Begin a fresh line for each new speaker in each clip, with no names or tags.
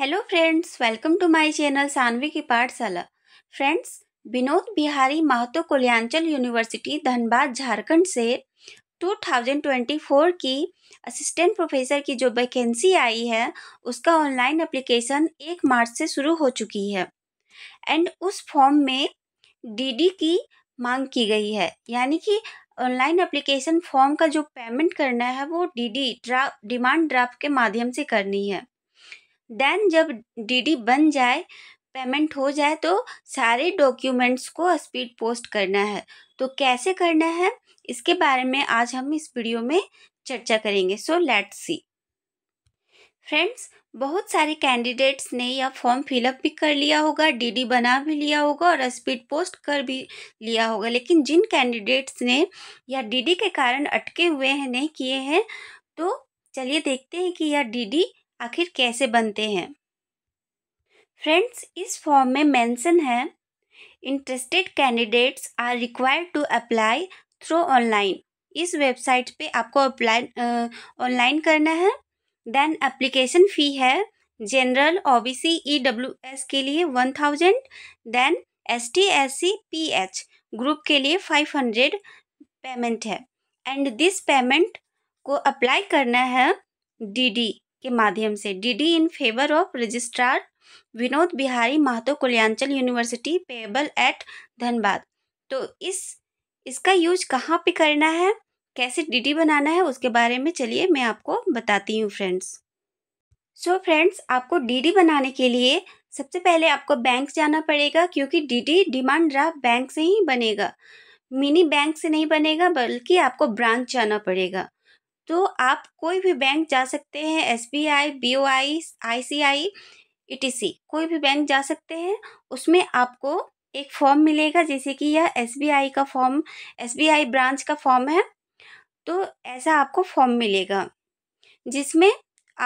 hello friends welcome to my channel Sanvi की पाठशाला friends Vinod Bihari Mahto Koyalanchal university Dhanbad Jharkhand से 2024 की असिस्टेंट प्रोफेसर की जो वैकेंसी आई है उसका ऑनलाइन एप्लीकेशन एक मार्च से शुरू हो चुकी है एंड उस फॉर्म में डीडी की मांग की गई है यानी कि ऑनलाइन एप्लीकेशन फॉर्म का जो पेमेंट करना है वो डीडी ड्रा डिमांड ड्राफ्ट के माध्यम से करनी है देन जब डीडी बन जाए पेमेंट हो जाए तो सारे डॉक्यूमेंट्स को स्पीड पोस्ट करना है तो कैसे करना है इसके बारे में आज हम इस वीडियो में चर्चा करेंगे सो लेट्स सी फ्रेंड्स बहुत सारे कैंडिडेट्स ने यह फॉर्म फिलअप भी कर लिया होगा डीडी बना भी लिया होगा और स्पीड पोस्ट कर भी लिया होगा लेकिन जिन कैंडिडेट्स ने या डीडी के कारण अटके हुए हैं नहीं किए हैं तो चलिए देखते हैं कि यह डीडी आखिर कैसे बनते हैं फ्रेंड्स इस फॉर्म में मेंशन है interested candidates are required to apply through online इस वेबसाइट पे आपको अप्लाई ऑनलाइन करना है देन एप्लीकेशन फ़ी है general O B C E W S के लिए one thousand then S T S C P H group के लिए फाइव हंड्रेड पेमेंट है एंड दिस पेमेंट को अप्लाई करना है डी डी के माध्यम से DD in favour of registrar Vinod Bihari Mahto Koyalanchal university payable at Dhanbad तो इस इसका यूज कहाँ पे करना है कैसे डीडी बनाना है उसके बारे में चलिए मैं आपको बताती हूँ फ्रेंड्स सो फ्रेंड्स आपको डीडी बनाने के लिए सबसे पहले आपको बैंक जाना पड़ेगा क्योंकि डीडी डिमांड ड्राफ्ट बैंक से ही बनेगा मिनी बैंक से नहीं बनेगा बल्कि आपको ब्रांच जाना पड़ेगा तो आप कोई भी बैंक जा सकते हैं S B I B O I I C I E T C कोई भी बैंक जा सकते हैं उसमें आपको एक फॉर्म मिलेगा जैसे कि यह एस बी आई का form S B I branch का फॉर्म है तो ऐसा आपको फॉर्म मिलेगा जिसमें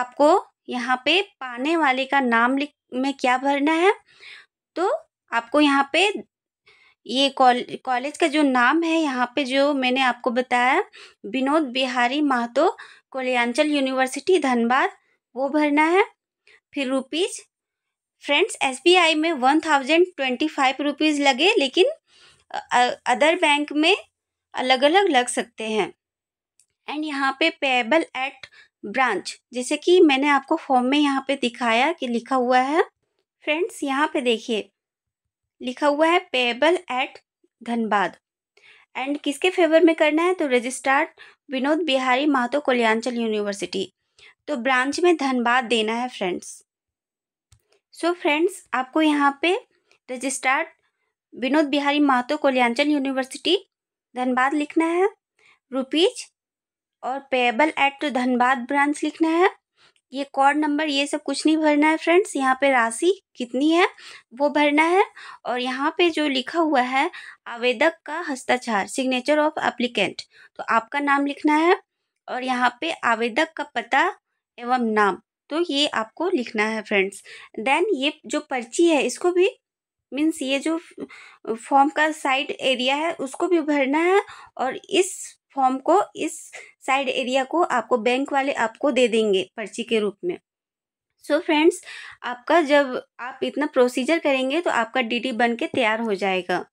आपको यहाँ पे पाने वाले का नाम लिख में क्या भरना है तो आपको यहाँ पे ये कॉलेज का जो नाम है यहाँ पे जो मैंने आपको बताया विनोद बिहारी महतो कोलियांचल यूनिवर्सिटी धनबाद वो भरना है फिर रुपीज़ फ्रेंड्स एस में one thousand twenty five rupees लगे लेकिन अदर बैंक में अलग अलग लग सकते हैं एंड यहाँ पे पेबल एट ब्रांच जैसे कि मैंने आपको फॉर्म में यहाँ पे दिखाया कि लिखा हुआ है फ्रेंड्स यहाँ पे देखिए लिखा हुआ है पेएबल एट धनबाद एंड किसके फेवर में करना है तो रजिस्ट्रार विनोद बिहारी महातो कल्याणचल यूनिवर्सिटी तो ब्रांच में धनबाद देना है फ्रेंड्स सो फ्रेंड्स आपको यहाँ पे रजिस्ट्रार विनोद बिहारी महातो कल्याणचल यूनिवर्सिटी धनबाद लिखना है रुपीज और पेएबल एट तो धनबाद ब्रांच लिखना है ये कॉर्ड नंबर ये सब कुछ नहीं भरना है फ्रेंड्स यहाँ पे राशि कितनी है वो भरना है और यहाँ पे जो लिखा हुआ है आवेदक का हस्ताक्षर सिग्नेचर ऑफ एप्लीकेंट तो आपका नाम लिखना है और यहाँ पे आवेदक का पता एवं नाम तो ये आपको लिखना है फ्रेंड्स देन ये जो पर्ची है इसको भी मीन्स ये जो फॉर्म का साइड एरिया है उसको भी भरना है और इस फॉर्म को इस साइड एरिया को आपको बैंक वाले आपको दे देंगे पर्ची के रूप में सो so फ्रेंड्स आपका जब आप इतना प्रोसीजर करेंगे तो आपका डीडी बन के तैयार हो जाएगा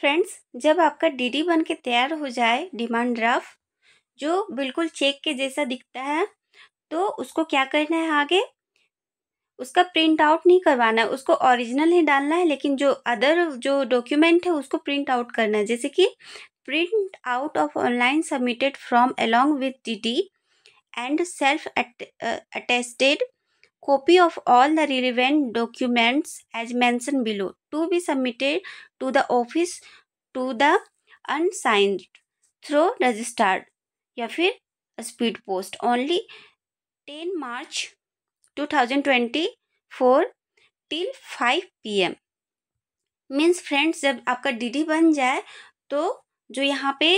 फ्रेंड्स जब आपका डीडी बन के तैयार हो जाए डिमांड ड्राफ्ट जो बिल्कुल चेक के जैसा दिखता है तो उसको क्या करना है आगे उसका प्रिंट आउट नहीं करवाना है उसको ओरिजिनल ही डालना है लेकिन जो अदर जो डॉक्यूमेंट है उसको प्रिंट आउट करना है जैसे कि print out of online submitted from along with DD and self attested copy of all the relevant documents as mentioned below to be submitted to the office to the unsigned through registered या फिर speed post only ten March two thousand twenty four till five P M means friends जब आपका DD बन जाए तो जो यहाँ पे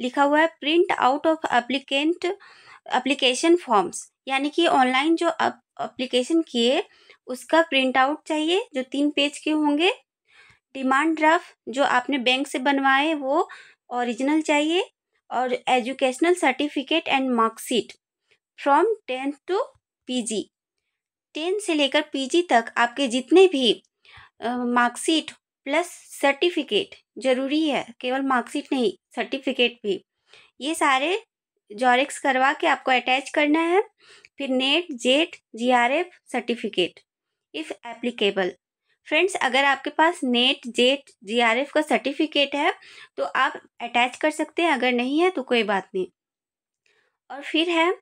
लिखा हुआ है print out of applicant application forms यानी कि ऑनलाइन जो अप्लीकेशन किए उसका प्रिंट आउट चाहिए जो तीन पेज के होंगे डिमांड ड्राफ्ट जो आपने बैंक से बनवाए वो ओरिजिनल चाहिए और educational certificate and marksheet from tenth to PG tenth से लेकर पीजी तक आपके जितने भी मार्कशीट प्लस सर्टिफिकेट ज़रूरी है केवल मार्कशीट नहीं सर्टिफिकेट भी ये सारे जॉरिक्स करवा के आपको अटैच करना है फिर NET JET JRF certificate if applicable friends अगर आपके पास नेट जेट जीआरएफ का सर्टिफिकेट है तो आप अटैच कर सकते हैं अगर नहीं है तो कोई बात नहीं और फिर है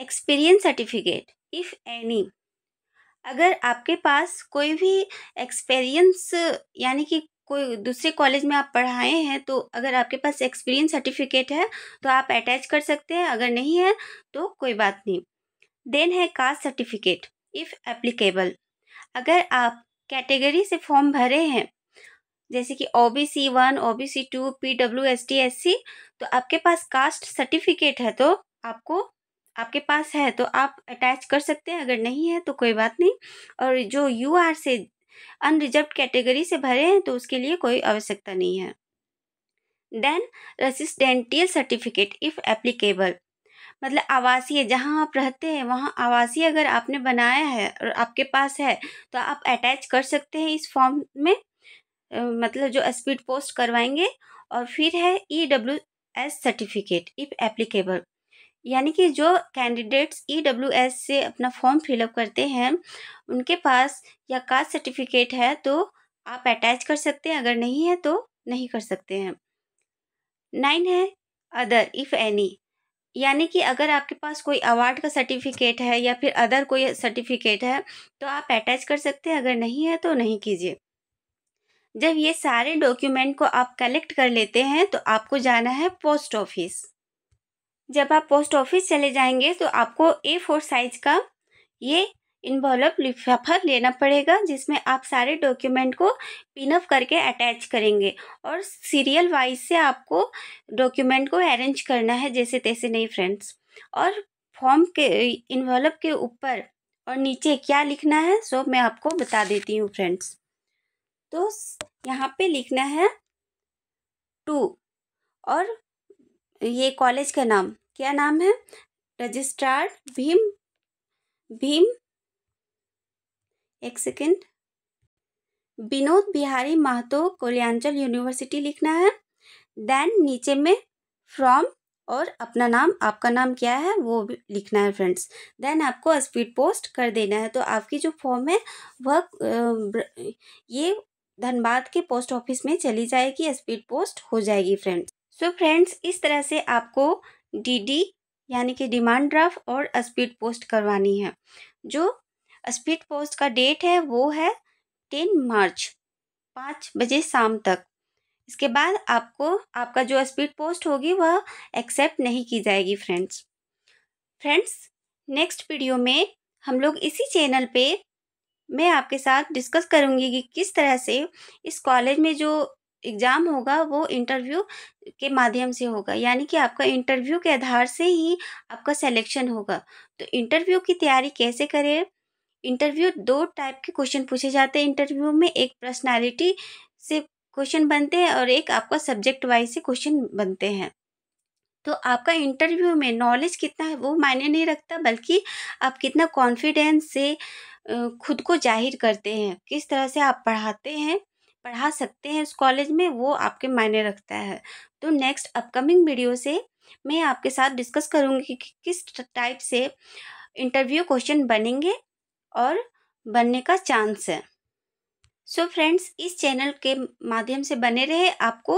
एक्सपीरियंस सर्टिफिकेट इफ़ एनी अगर आपके पास कोई भी एक्सपीरियंस यानी कि कोई दूसरे कॉलेज में आप पढ़ाए हैं तो अगर आपके पास एक्सपीरियंस सर्टिफिकेट है तो आप अटैच कर सकते हैं अगर नहीं है तो कोई बात नहीं देन है कास्ट सर्टिफिकेट इफ़ एप्लीकेबल अगर आप कैटेगरी से फॉर्म भरे हैं जैसे कि O B C one O B C two P W S T S C तो आपके पास कास्ट सर्टिफिकेट है तो आपको आपके पास है तो आप अटैच कर सकते हैं अगर नहीं है तो कोई बात नहीं और जो यू आर से अनरिजर्व कैटेगरी से भरे हैं तो उसके लिए कोई आवश्यकता नहीं है then residential certificate if applicable मतलब आवासीय जहाँ आप रहते हैं वहाँ आवासीय अगर आपने बनाया है और आपके पास है तो आप अटैच कर सकते हैं इस फॉर्म में मतलब जो स्पीड पोस्ट करवाएंगे और फिर है E W S certificate if applicable यानी कि जो कैंडिडेट्स ई डब्ल्यू एस से अपना फॉर्म फिलअप करते हैं उनके पास या कास्ट सर्टिफिकेट है तो आप अटैच कर सकते हैं अगर नहीं है तो नहीं कर सकते हैं नाइन है अदर इफ़ एनी यानी कि अगर आपके पास कोई अवार्ड का सर्टिफिकेट है या फिर अदर कोई सर्टिफिकेट है तो आप अटैच कर सकते हैं अगर नहीं है तो नहीं कीजिए जब ये सारे डॉक्यूमेंट को आप कलेक्ट कर लेते हैं तो आपको जाना है पोस्ट ऑफिस जब आप पोस्ट ऑफिस चले जाएंगे तो आपको ए फोर साइज का ये इन्वॉल्व लिफाफा लेना पड़ेगा जिसमें आप सारे डॉक्यूमेंट को पिनअप करके अटैच करेंगे और सीरियल वाइज से आपको डॉक्यूमेंट को अरेंज करना है जैसे तैसे नहीं फ्रेंड्स और फॉर्म के इन्वॉल्व के ऊपर और नीचे क्या लिखना है सो मैं आपको बता देती हूँ फ्रेंड्स तो यहाँ पे लिखना है टू और ये कॉलेज का नाम क्या नाम है रजिस्ट्रार भीम भीम एक सेकेंड विनोद बिहारी महतो कोलियांचल यूनिवर्सिटी लिखना है देन नीचे में फ्रॉम और अपना नाम आपका नाम क्या है वो लिखना है फ्रेंड्स देन आपको स्पीड पोस्ट कर देना है तो आपकी जो फॉर्म है वह ये धनबाद के पोस्ट ऑफिस में चली जाएगी स्पीड पोस्ट हो जाएगी फ्रेंड्स सो फ्रेंड्स इस तरह से आपको डीडी यानी कि डिमांड ड्राफ्ट और स्पीड पोस्ट करवानी है जो स्पीड पोस्ट का डेट है वो है टेन मार्च पाँच बजे शाम तक इसके बाद आपको आपका जो स्पीड पोस्ट होगी वह एक्सेप्ट नहीं की जाएगी फ्रेंड्स फ्रेंड्स नेक्स्ट वीडियो में हम लोग इसी चैनल पे मैं आपके साथ डिस्कस करूंगी कि किस तरह से इस कॉलेज में जो एग्ज़ाम होगा वो इंटरव्यू के माध्यम से होगा यानी कि आपका इंटरव्यू के आधार से ही आपका सिलेक्शन होगा तो इंटरव्यू की तैयारी कैसे करें इंटरव्यू दो टाइप के क्वेश्चन पूछे जाते हैं इंटरव्यू में एक पर्सनालिटी से क्वेश्चन बनते हैं और एक आपका सब्जेक्ट वाइज से क्वेश्चन बनते हैं तो आपका इंटरव्यू में नॉलेज कितना है वो मायने नहीं रखता बल्कि आप कितना कॉन्फिडेंस से खुद को जाहिर करते हैं किस तरह से आप पढ़ाते हैं पढ़ा सकते हैं उस कॉलेज में वो आपके मायने रखता है तो नेक्स्ट अपकमिंग वीडियो से मैं आपके साथ डिस्कस करूँगी कि किस टाइप से इंटरव्यू क्वेश्चन बनेंगे और बनने का चांस है सो so फ्रेंड्स इस चैनल के माध्यम से बने रहे आपको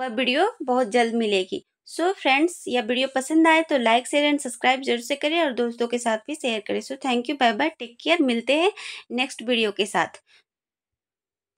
वह वीडियो बहुत जल्द मिलेगी सो so फ्रेंड्स यह वीडियो पसंद आए तो लाइक शेयर एंड सब्सक्राइब जरूर से करें और दोस्तों के साथ भी शेयर करें so thank you bye bye take care मिलते हैं नेक्स्ट वीडियो के साथ